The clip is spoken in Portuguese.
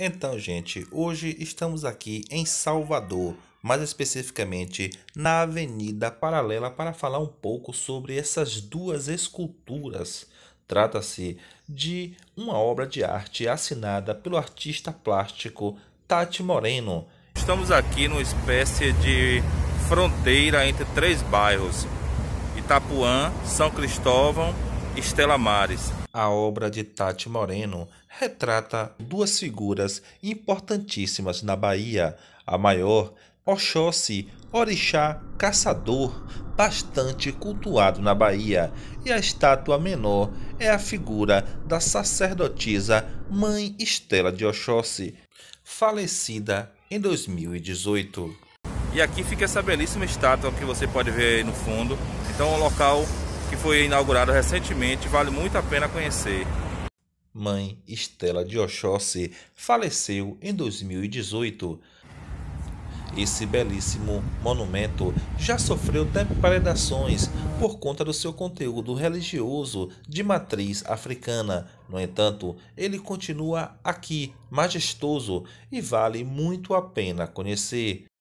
Então, gente, hoje estamos aqui em Salvador, mais especificamente na Avenida Paralela, para falar um pouco sobre essas duas esculturas. Trata-se de uma obra de arte assinada pelo artista plástico Tati Moreno. Estamos aqui numa espécie de fronteira entre três bairros: Itapuã, São Cristóvão Estela Mares. A obra de Tati Moreno retrata duas figuras importantíssimas na Bahia. A maior, Oxóssi, orixá caçador, bastante cultuado na Bahia, e a estátua menor é a figura da sacerdotisa Mãe Estela de Oxóssi, falecida em 2018. E aqui fica essa belíssima estátua que você pode ver aí no fundo. Então, o é local que foi inaugurado recentemente, vale muito a pena conhecer. Mãe Estela de Oxóssi faleceu em 2018. Esse belíssimo monumento já sofreu depredações por conta do seu conteúdo religioso de matriz africana. No entanto, ele continua aqui, majestoso, e vale muito a pena conhecer.